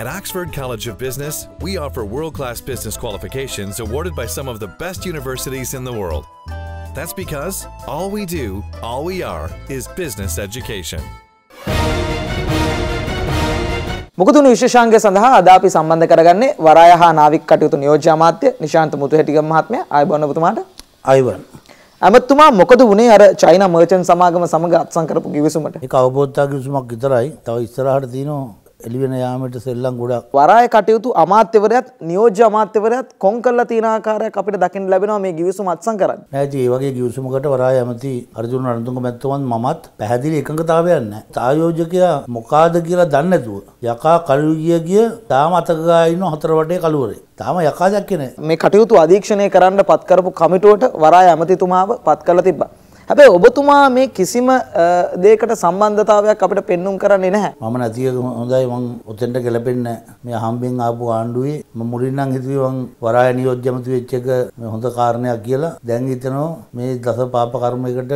At Oxford College of Business, we offer world-class business qualifications awarded by some of the best universities in the world. That's because all we do, all we are, is business education. මුකතුුණු විශෂාන්ග සඳහා අද අපි සම්බන්ධ කරගන්නේ වරාය හා නාවික් කටයුතු නියෝජ්‍ය අමාත්‍ය නිශාන්ත මුතු හැටික මහත්මය අයබොන්නපුතුමාට අයිවන්. ඇමතුමා මොකද වනේ අර චයින මර්චන් සමාගම සමග අත්සංකරපු කිවිසුමට එක අවබෝධතා කිවිසුමක් විතරයි තව ඉස්තරහට තියනවා එලිවෙන යාමට සෙල්ලම් ගොඩක් වරාය කටයුතු අමාත්‍යවරයත් නියෝජ්‍ය අමාත්‍යවරයත් කොන් කරලා තියෙන ආකාරයක් අපිට දකින්න ලැබෙනවා මේ ගිවිසුම අත්සන් කරන්න. නෑ ජී වගේ ගිවිසුමකට වරාය ඇමති අර්ජුන රණතුංග මැතිතුමන් මමත් පැහැදිලි එකඟතාවයක් නැහැ. ආයෝජකයා මොකාද කියලා දන්නේ නැතුව යකා කළු ගිය ගිය තාම අතක ගා ඉන්න හතර වටේ කළුවරේ. තාම යකා දැක්කේ නැහැ. මේ කටයුතු අධීක්ෂණය කරන්න පත් කරපු කමිටුවට වරාය ඇමතිතුමාව පත් කරලා තිබ්බා. හැබැයි ඔබතුමා මේ කිසිම දෙයකට සම්බන්ධතාවයක් අපිට පෙන්눔 කරන්නේ නැහැ. මම නැතිය හොඳයි මං ඔතෙන්ට ගැලපෙන්න මේ හම්බෙන් ආපු ආණ්ඩුවේ මම මුලින් නම් හිතුවේ මං වරාය නියෝජ්‍ය ඇමති වෙච්ච එක හොඳ කාරණයක් කියලා. දැන් හිතනවා මේ දස පාප කර්මයකට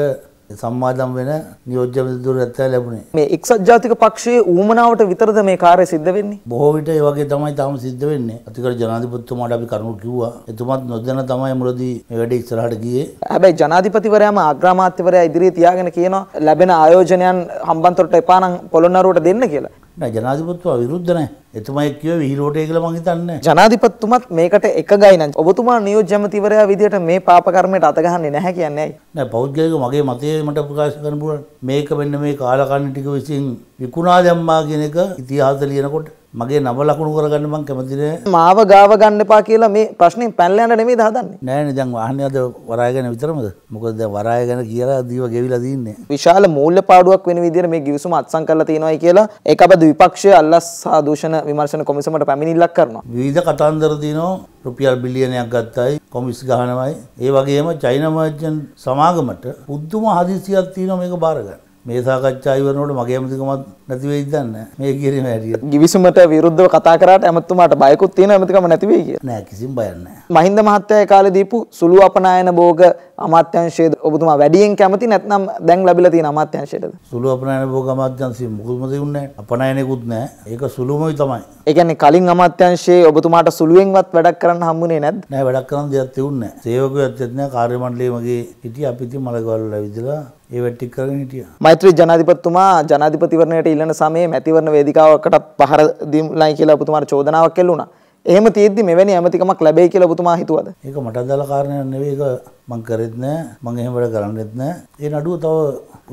සම්මාදම් වෙන නියෝජ්‍ය මැතිවරු ඇත්තයි ලැබුණේ. මේ එක්සත් ජාතික පක්ෂයේ ඌමනාවට විතරද මේ කාර්ය සිද්ධ වෙන්නේ? බොහෝ විට ඒ වගේ තමයි තාම සිද්ධ වෙන්නේ. අතිකර ජනාධිපතිතුමාට අපි කරුණු කිව්වා. එතුමත් නොදැන තමයි මුලදී මේ වැඩේ ඉස්සරහට ගියේ. හැබැයි ජනාධිපතිවරයාම අග්‍රාමාත්‍යවරයා ඉදිරියේ තියාගෙන කියනවා ලැබෙන ආයෝජනයන් හම්බන්තොට එපා නම් පොළොන්නරුවට දෙන්න කියලා. නෑ ජනාධිපතිතුමා විරුද්ධ නෑ. එතුමයි කිව්ව විහිළුවට ඒකල මං හිතන්නේ ජනාධිපතිතුමත් මේකට එකගයි නම් ඔබතුමා නියෝජ්‍යමතිවරයා විදියට මේ පාප කර්මයට අත ගහන්නේ නැහැ කියන්නේ ඇයි නෑ පෞද්ගලික මගේ මතය මට ප්‍රකාශ කරන්න පුළුවන් මේක මෙන්න මේ කාලකන්න ටික විසින් විකුණා දැම්මා කියන එක ඉතිහාස ලියනකොට මගේ නම ලකුණු කරගන්න මං කැමතින මාව ගාව ගන්න එපා කියලා මේ ප්‍රශ්නෙන් පැනලා යන්න නෙමෙයි හදන්නේ නෑනේ දැන් වාහනේ අද වරාය ගැන විතරමද මොකද දැන් වරාය ගැන කියලා දීව ගෙවිලා තින්නේ විශාල මූල්‍ය පාඩුවක් වෙන විදිහට මේ ගිවිසුම අත්සන් කරලා තියෙනවායි කියලා ඒක අපද විපක්ෂය අල්ලස් හා දූෂණ විමර්ශන කොමිසමට පැමිණිල්ලක් කරනවා විවිධ කතාන්දර තියෙනවා රුපියල් බිලියනයක් ගත්තයි කොමිස් ගහනවයි ඒ වගේම චයිනා මර්චන්ට් සමාගමට පුදුම හදිසියක් තියෙනවා මේක බාර ගන්න මේ සාකච්ඡා ඉවරනකොට මගේ ඇමතිකමත් නැති වෙයිද දන්නේ මේ කිරීම හැටියට. ගිවිසුමට විරුද්ධව කතා කරාට ඇමතුමාට බයකුත් තියෙන ඇමතිකම නැති වෙයි කියලා. නෑ කිසිම බයක් නෑ. මහින්ද මහත්තයා ඒ කාලේ දීපු සුළු අපනායන භෝග අමාත්‍යංශයේ ඔබතුමා වැඩියෙන් කැමති නැත්නම් දැන් ලැබිලා තියෙන අමාත්‍යංශයටද? සුළු අපනායන භෝග අමාත්‍යංශයේ මුකුත්ම දෙන්නේ නෑ. අපනායනෙකුත් නෑ. ඒක සුළුමයි තමයි. ඒ කියන්නේ කලින් අමාත්‍යංශයේ ඔබතුමාට සුළුවෙන්වත් වැඩක් කරන්න හම්බුනේ නැද්ද? නෑ වැඩක් කරන්න දෙයක් තිබුණේ නෑ. සේවකයෝ ඇත්තෙත් නෑ කාර්ය මණ්ඩලයේ මගේ හිටිය අපි ඉතින් මලගල්ලා විදලා ඒවැටික් කරගෙන හිටිය මෛත්‍රී ජනාධිපතිතුමා ජනාධිපතිවරණයට ඉල්ලන සමයේ මැතිවරණ වේදිකාවකට පහර දීමලයි කියලා ඔබතුමාට චෝදනාවක් කෙල්ලුණා. එහෙම තියෙද්දි මෙවැනි ඇමතිකමක් ලැබෙයි කියලා ඔබතුමා හිතුවද? ඒක මට අදාළ කාරණයක් නෙවෙයි ඒක මං කරෙත් නෑ මං එහෙම වැඩ කරන්නෙත් නෑ. ඒ නඩුව තව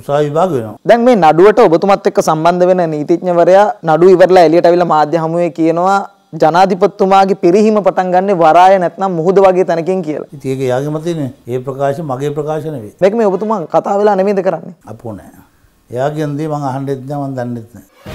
උසාවි විභාග වෙනවා. දැන් මේ නඩුවට ඔබතුමත් එක්ක සම්බන්ධ වෙන නීතිඥවරයා නඩුව ඉවරලා එළියට අවිලා මාධ්‍ය හමුවේ කියනවා ජනාධිපතිතුමාගේ පිරිහීම පටන් ගන්න වරාය නැත්නම් මුහුද වගේ තැනකින් කියලා. ඉතින් ඒක යාගේ මතයනේ. ඒ ප්‍රකාශය මගේ ප්‍රකාශ නෙවෙයි. මේක මේ ඔබතුමා කතා වෙලා නෙමෙයිද කරන්නේ? අපෝ නෑ. එයාගේ අන්දේ මම අහන්නෙත් නෑ මම දන්නෙත් නෑ.